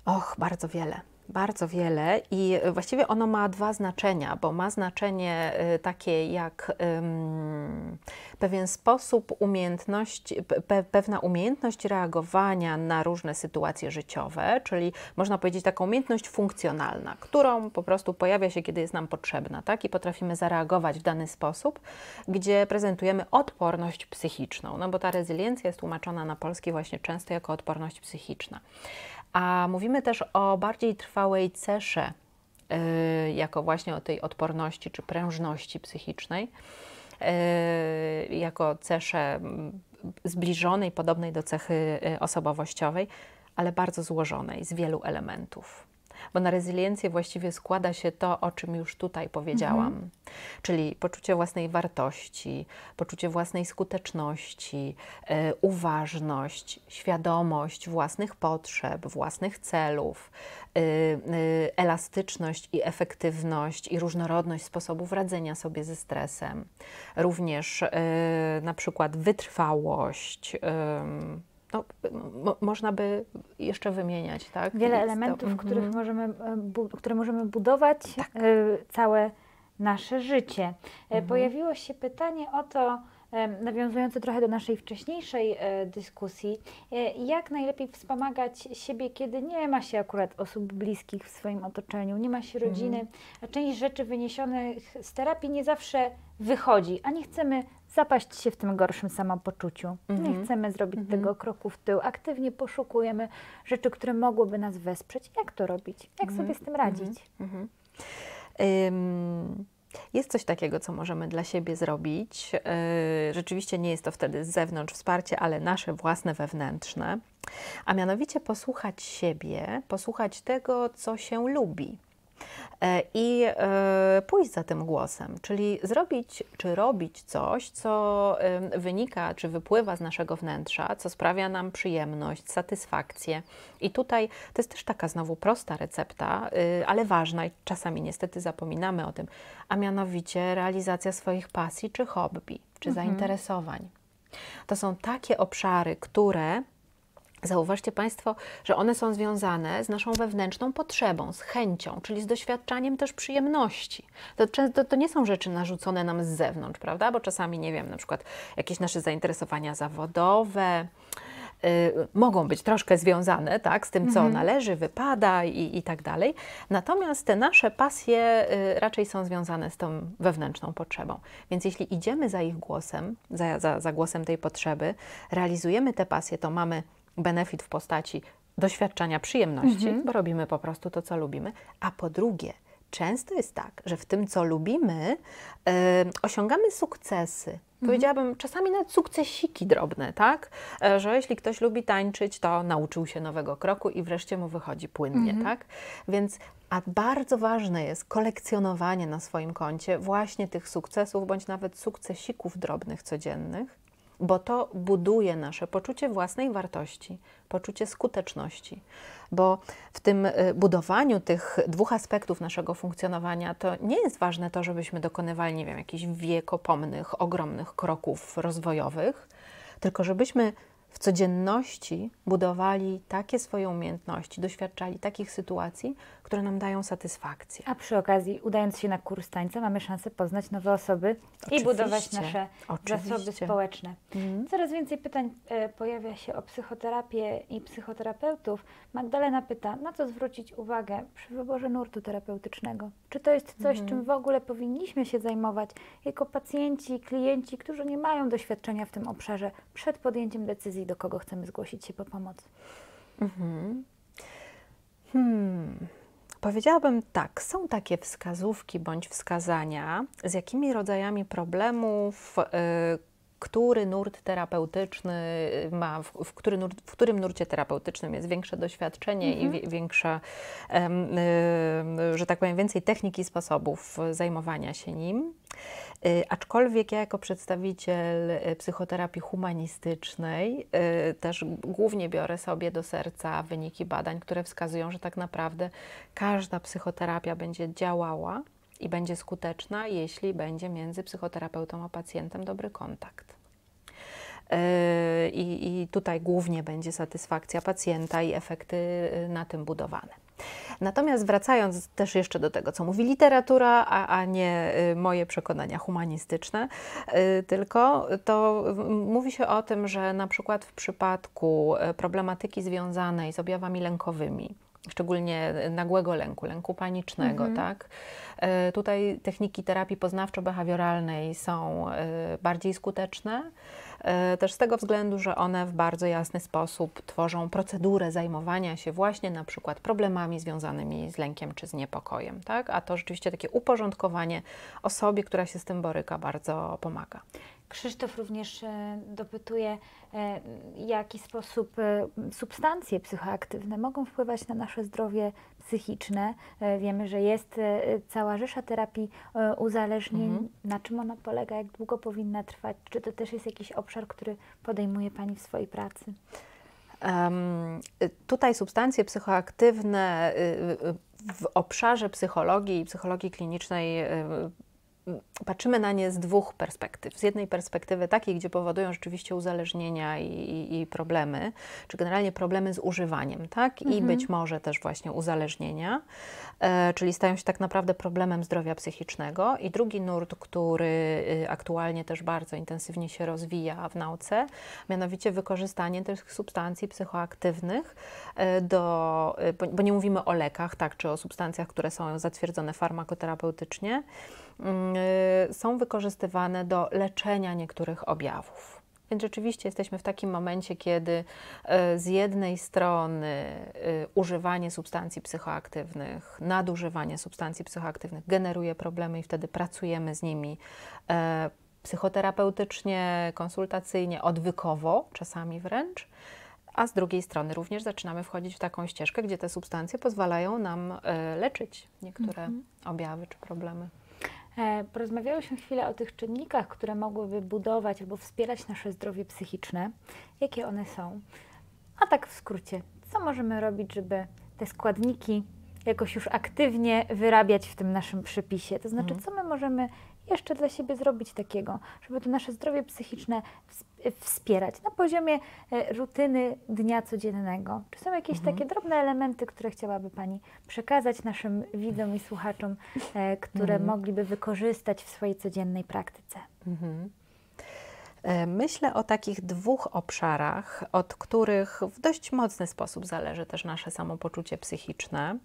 Och, bardzo wiele. Bardzo wiele i właściwie ono ma dwa znaczenia, bo ma znaczenie y, takie jak um, pewien sposób umiejętność, pe, pewna umiejętność reagowania na różne sytuacje życiowe, czyli można powiedzieć taką umiejętność funkcjonalna, którą po prostu pojawia się, kiedy jest nam potrzebna, tak? I potrafimy zareagować w dany sposób, gdzie prezentujemy odporność psychiczną, no bo ta rezyliencja jest tłumaczona na polski właśnie często jako odporność psychiczna. A mówimy też o bardziej trwałej cesze, y, jako właśnie o tej odporności czy prężności psychicznej, y, jako cesze mm, zbliżonej, podobnej do cechy y, osobowościowej, ale bardzo złożonej z wielu elementów bo na rezyliencję właściwie składa się to, o czym już tutaj powiedziałam, mhm. czyli poczucie własnej wartości, poczucie własnej skuteczności, e, uważność, świadomość własnych potrzeb, własnych celów, e, e, elastyczność i efektywność i różnorodność sposobów radzenia sobie ze stresem, również na przykład wytrwałość, no, mo można by jeszcze wymieniać, tak? Wiele Więc elementów, to, mhm. których mm. możemy, e, które możemy budować tak. y, całe nasze życie. Mm. Pojawiło się pytanie o to, nawiązujące trochę do naszej wcześniejszej dyskusji, jak najlepiej wspomagać siebie, kiedy nie ma się akurat osób bliskich w swoim otoczeniu, nie ma się rodziny, mhm. a część rzeczy wyniesionych z terapii nie zawsze wychodzi, a nie chcemy zapaść się w tym gorszym samopoczuciu. Mhm. Nie chcemy zrobić mhm. tego kroku w tył. Aktywnie poszukujemy rzeczy, które mogłyby nas wesprzeć. Jak to robić? Jak mhm. sobie z tym radzić? Mhm. Mhm. Ym, jest coś takiego, co możemy dla siebie zrobić. Yy, rzeczywiście nie jest to wtedy z zewnątrz wsparcie, ale nasze własne wewnętrzne, a mianowicie posłuchać siebie, posłuchać tego, co się lubi. E, i e, pójść za tym głosem, czyli zrobić czy robić coś, co wynika czy wypływa z naszego wnętrza, co sprawia nam przyjemność, satysfakcję. I tutaj to jest też taka znowu prosta recepta, y, ale ważna i czasami niestety zapominamy o tym, a mianowicie realizacja swoich pasji czy hobby, czy mhm. zainteresowań. To są takie obszary, które Zauważcie Państwo, że one są związane z naszą wewnętrzną potrzebą, z chęcią, czyli z doświadczaniem też przyjemności. To, często, to nie są rzeczy narzucone nam z zewnątrz, prawda? Bo czasami, nie wiem, na przykład jakieś nasze zainteresowania zawodowe, Y, mogą być troszkę związane tak, z tym, co mhm. należy, wypada i, i tak dalej. Natomiast te nasze pasje y, raczej są związane z tą wewnętrzną potrzebą. Więc jeśli idziemy za ich głosem, za, za, za głosem tej potrzeby, realizujemy te pasje, to mamy benefit w postaci doświadczenia przyjemności, mhm. bo robimy po prostu to, co lubimy, a po drugie, często jest tak, że w tym, co lubimy, osiągamy sukcesy. Mhm. Powiedziałabym czasami nawet sukcesiki drobne, tak? E, że jeśli ktoś lubi tańczyć, to nauczył się nowego kroku i wreszcie mu wychodzi płynnie, mhm. tak? Więc a bardzo ważne jest kolekcjonowanie na swoim koncie właśnie tych sukcesów bądź nawet sukcesików drobnych codziennych, bo to buduje nasze poczucie własnej wartości, poczucie skuteczności. Bo w tym y, budowaniu tych dwóch aspektów naszego funkcjonowania to nie jest ważne to, żebyśmy dokonywali, nie wiem, jakichś wiekopomnych, ogromnych kroków rozwojowych, tylko żebyśmy w codzienności budowali takie swoje umiejętności, doświadczali takich sytuacji, które nam dają satysfakcję. A przy okazji, udając się na kurs tańca, mamy szansę poznać nowe osoby Oczywiście. i budować nasze Oczywiście. zasoby społeczne. Mhm. Coraz więcej pytań e, pojawia się o psychoterapię i psychoterapeutów. Magdalena pyta, na co zwrócić uwagę przy wyborze nurtu terapeutycznego? Czy to jest coś, mhm. czym w ogóle powinniśmy się zajmować jako pacjenci, klienci, którzy nie mają doświadczenia w tym obszarze przed podjęciem decyzji? I do kogo chcemy zgłosić się po pomoc. Mhm. Hmm. Powiedziałabym tak, są takie wskazówki bądź wskazania, z jakimi rodzajami problemów, yy, który nurt terapeutyczny ma, w, w, który nurt, w którym nurcie terapeutycznym jest większe doświadczenie i mhm. większa, yy, że tak powiem, więcej technik i sposobów zajmowania się nim. Y, aczkolwiek ja jako przedstawiciel y, psychoterapii humanistycznej y, też głównie biorę sobie do serca wyniki badań, które wskazują, że tak naprawdę każda psychoterapia będzie działała i będzie skuteczna, jeśli będzie między psychoterapeutą a pacjentem dobry kontakt. I, I, tutaj głównie będzie satysfakcja pacjenta i efekty na tym budowane. Natomiast wracając też jeszcze do tego, co mówi literatura, a, a nie y, moje przekonania humanistyczne, y, tylko to y, mówi się o tym, że na przykład w przypadku problematyki związanej z objawami lękowymi, szczególnie nagłego lęku, lęku panicznego, mhm. tak? Tutaj techniki terapii poznawczo-behawioralnej są bardziej skuteczne. E, też z tego względu, że one w bardzo jasny sposób tworzą procedurę zajmowania się właśnie na przykład problemami związanymi z lękiem czy z niepokojem, tak? a to rzeczywiście takie uporządkowanie osobie, która się z tym boryka, bardzo pomaga. Krzysztof również e, dopytuje, w e, jaki sposób e, substancje psychoaktywne mogą wpływać na nasze zdrowie psychiczne. Wiemy, że jest cała rzesza terapii uzależnień. Mhm. Na czym ona polega, jak długo powinna trwać? Czy to też jest jakiś obszar, który podejmuje Pani w swojej pracy? Um, tutaj substancje psychoaktywne y, y, w obszarze psychologii i psychologii klinicznej y, patrzymy na nie z dwóch perspektyw. Z jednej perspektywy takiej, gdzie powodują rzeczywiście uzależnienia i, i, i problemy, czy generalnie problemy z używaniem, tak? I mhm. być może też właśnie uzależnienia, e, czyli stają się tak naprawdę problemem zdrowia psychicznego. I drugi nurt, który y, aktualnie też bardzo intensywnie się rozwija w nauce, mianowicie wykorzystanie tych substancji psychoaktywnych e, do, y, bo, bo nie mówimy o lekach, tak, czy o substancjach, które są zatwierdzone farmakoterapeutycznie, Mm, y, są wykorzystywane do leczenia niektórych objawów. Więc rzeczywiście jesteśmy w takim momencie, kiedy y, z jednej strony y, używanie substancji psychoaktywnych, nadużywanie substancji psychoaktywnych generuje problemy i wtedy pracujemy z nimi e, psychoterapeutycznie, konsultacyjnie, odwykowo, czasami wręcz. A z drugiej strony również zaczynamy wchodzić w taką ścieżkę, gdzie te substancje pozwalają nam e, leczyć niektóre mhm. objawy czy problemy. E, porozmawiałyśmy chwilę o tych czynnikach, które mogłyby budować albo wspierać nasze zdrowie psychiczne, jakie one są. A tak w skrócie, co możemy robić, żeby te składniki jakoś już aktywnie wyrabiać w tym naszym przepisie? To znaczy, mhm. co my możemy jeszcze dla siebie zrobić takiego, żeby to nasze zdrowie psychiczne wspierać na poziomie e, rutyny dnia codziennego? Czy są jakieś mhm. takie drobne elementy, które chciałaby Pani przekazać naszym widzom i słuchaczom, e, które mhm. mogliby wykorzystać w swojej codziennej praktyce? Mhm. E, myślę o takich dwóch obszarach, od których w dość mocny sposób zależy też nasze samopoczucie psychiczne.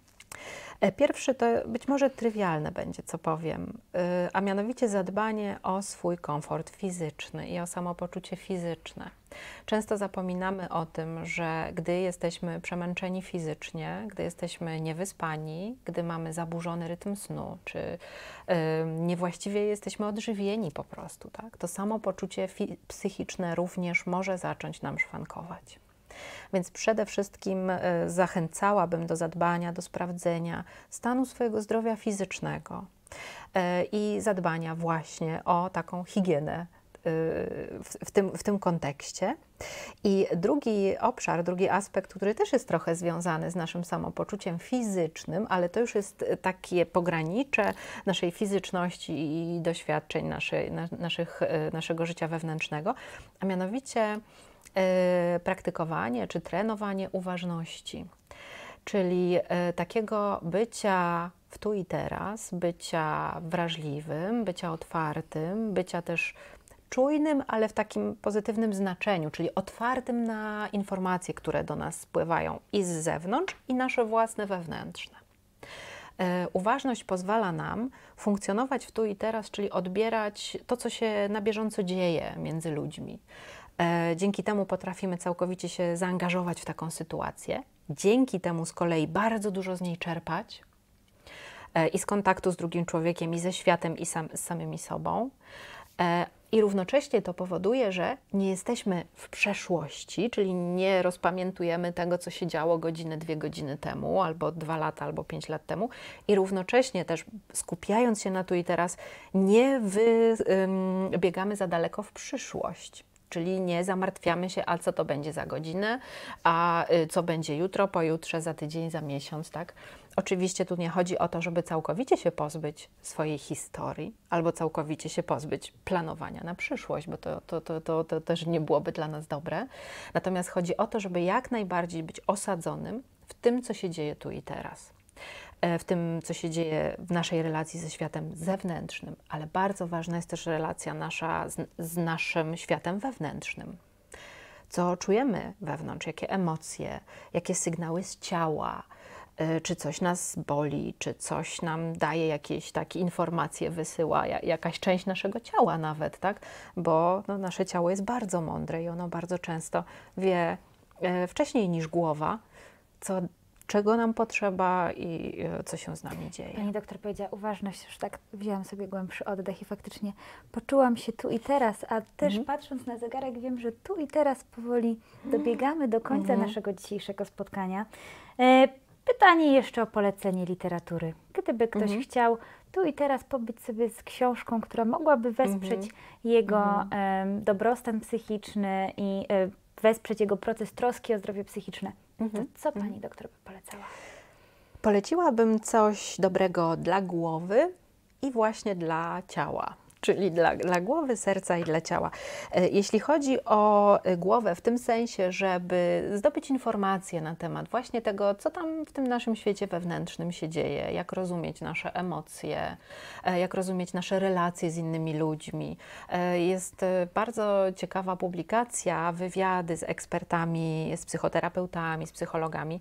E, pierwszy to być może trywialne będzie, co powiem, y, a mianowicie zadbanie o swój komfort fizyczny i o samopoczucie fizyczne. Często zapominamy o tym, że gdy jesteśmy przemęczeni fizycznie, gdy jesteśmy niewyspani, gdy mamy zaburzony rytm snu, czy yy, niewłaściwie jesteśmy odżywieni po prostu, tak, to samopoczucie poczucie psychiczne również może zacząć nam szwankować. Więc przede wszystkim e, zachęcałabym do zadbania, do sprawdzenia stanu swojego zdrowia fizycznego e, i zadbania właśnie o taką higienę e, w, tym, w tym kontekście. I drugi obszar, drugi aspekt, który też jest trochę związany z naszym samopoczuciem fizycznym, ale to już jest takie pogranicze naszej fizyczności i doświadczeń naszej, naszych, naszego życia wewnętrznego, a mianowicie E, praktykowanie czy trenowanie uważności, czyli e, takiego bycia w tu i teraz, bycia wrażliwym, bycia otwartym, bycia też czujnym, ale w takim pozytywnym znaczeniu, czyli otwartym na informacje, które do nas spływają i z zewnątrz, i nasze własne wewnętrzne. E, uważność pozwala nam funkcjonować w tu i teraz, czyli odbierać to, co się na bieżąco dzieje między ludźmi. E, dzięki temu potrafimy całkowicie się zaangażować w taką sytuację. Dzięki temu z kolei bardzo dużo z niej czerpać e, i z kontaktu z drugim człowiekiem, i ze światem, i sam, z samymi sobą. E, I równocześnie to powoduje, że nie jesteśmy w przeszłości, czyli nie rozpamiętujemy tego, co się działo godzinę, dwie godziny temu, albo dwa lata, albo pięć lat temu. I równocześnie też skupiając się na tu i teraz, nie wybiegamy za daleko w przyszłość czyli nie zamartwiamy się, a co to będzie za godzinę, a y, co będzie jutro, pojutrze, za tydzień, za miesiąc, tak? Oczywiście tu nie chodzi o to, żeby całkowicie się pozbyć swojej historii albo całkowicie się pozbyć planowania na przyszłość, bo to, to, to, to, to też nie byłoby dla nas dobre. Natomiast chodzi o to, żeby jak najbardziej być osadzonym w tym, co się dzieje tu i teraz. E, w tym, co się dzieje w naszej relacji ze światem zewnętrznym, ale bardzo ważna jest też relacja nasza z, z naszym światem wewnętrznym. Co czujemy wewnątrz, jakie emocje, jakie sygnały z ciała, e, czy coś nas boli, czy coś nam daje jakieś takie informacje, wysyła jakaś część naszego ciała nawet, tak? Bo no, nasze ciało jest bardzo mądre i ono bardzo często wie e, wcześniej niż głowa, co czego nam potrzeba i e, co się z nami dzieje. Pani doktor powiedziała uważność, już tak wzięłam sobie głębszy oddech i faktycznie poczułam się tu i teraz, a też mhm. patrząc na zegarek wiem, że tu i teraz powoli dobiegamy do końca mhm. naszego dzisiejszego spotkania. E, pytanie jeszcze o polecenie literatury. Gdyby ktoś mhm. chciał tu i teraz pobyć sobie z książką, która mogłaby wesprzeć mhm. jego e, dobrostan psychiczny i e, wesprzeć jego proces troski o zdrowie psychiczne, Mhm. co mhm. Pani doktor by polecała? Poleciłabym coś dobrego dla głowy i właśnie dla ciała czyli dla, dla głowy, serca i dla ciała. E, jeśli chodzi o e, głowę, w tym sensie, żeby zdobyć informacje na temat właśnie tego, co tam w tym naszym świecie wewnętrznym się dzieje, jak rozumieć nasze emocje, e, jak rozumieć nasze relacje z innymi ludźmi. Jest bardzo ciekawa publikacja, wywiady z ekspertami, z psychoterapeutami, z psychologami,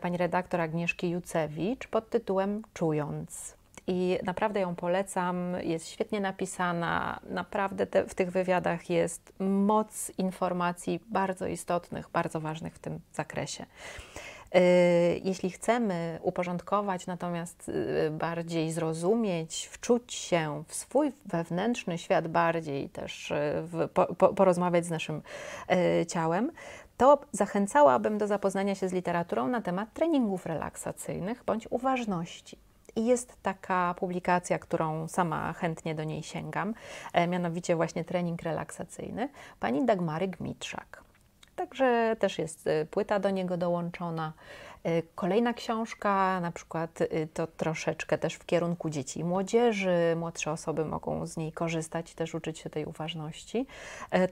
pani redaktor Agnieszki Jucewicz pod tytułem Czując i naprawdę ją polecam. Jest świetnie napisana, naprawdę te, w tych wywiadach jest moc informacji bardzo istotnych, bardzo ważnych w tym zakresie. Y, jeśli chcemy uporządkować, natomiast y, bardziej zrozumieć, wczuć się w swój wewnętrzny świat bardziej, też y, w, po, porozmawiać z naszym ciałem, to zachęcałabym do zapoznania się z literaturą na temat treningów relaksacyjnych bądź uważności. I jest taka publikacja, którą sama chętnie do niej sięgam, e, mianowicie właśnie trening relaksacyjny pani Dagmary Gmitszak. Także też jest e, płyta do niego dołączona. E, kolejna książka, na przykład, to troszeczkę też w kierunku dzieci i młodzieży. Młodsze osoby mogą z niej korzystać, też uczyć się tej uważności.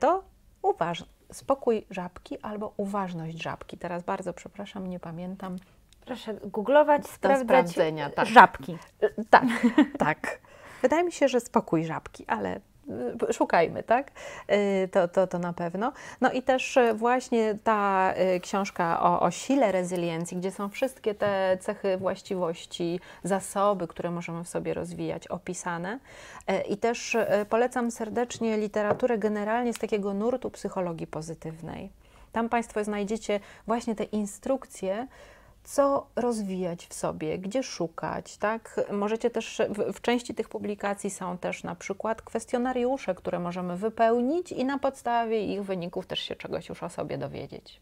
To uważ, spokój żabki albo uważność żabki. Teraz bardzo przepraszam, nie pamiętam Proszę googlować, sprawdzać. sprawdzenia, tak. Żabki. Y, tak, tak. Wydaje mi się, że spokój żabki, ale y, szukajmy, tak? Y, to, to, to na pewno. No i też właśnie ta książka o, o sile rezyliencji, gdzie są wszystkie te cechy, właściwości, zasoby, które możemy w sobie rozwijać, opisane. I też polecam serdecznie literaturę generalnie z takiego nurtu psychologii pozytywnej. Tam Państwo znajdziecie właśnie te instrukcje, co rozwijać w sobie, gdzie szukać, tak? Możecie też, w, w, części tych publikacji są też na przykład kwestionariusze, które możemy wypełnić i na podstawie ich wyników też się czegoś już o sobie dowiedzieć.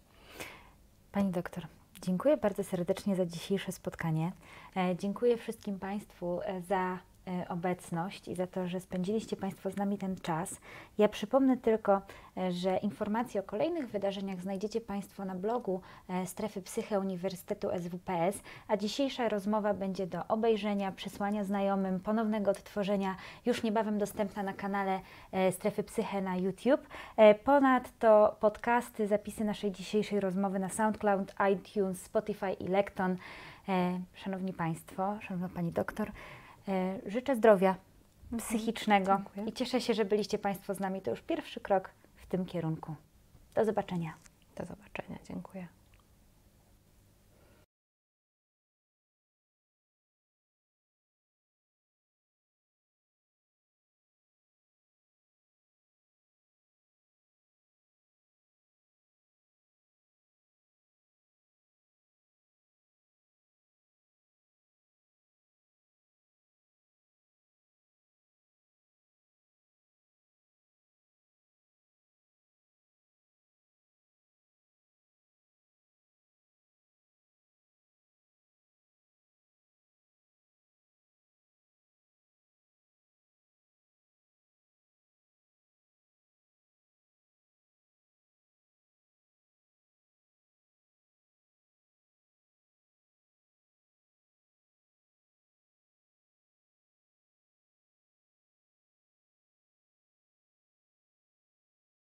Pani doktor, dziękuję bardzo serdecznie za dzisiejsze spotkanie. E, dziękuję wszystkim Państwu e, za E, obecność i za to, że spędziliście Państwo z nami ten czas. Ja przypomnę tylko, e, że informacje o kolejnych wydarzeniach znajdziecie Państwo na blogu e, Strefy Psyche Uniwersytetu SWPS, a dzisiejsza rozmowa będzie do obejrzenia, przesłania znajomym, ponownego odtworzenia, już niebawem dostępna na kanale Strefy Psyche na YouTube. Ponadto podcasty, zapisy naszej dzisiejszej rozmowy na SoundCloud, iTunes, Spotify i Lekton. Szanowni Państwo, Szanowna Pani Doktor, E, życzę zdrowia mhm. psychicznego Dziękuję. i cieszę się, że byliście Państwo z nami. To już pierwszy krok w tym kierunku. Do zobaczenia. Do zobaczenia. Dziękuję.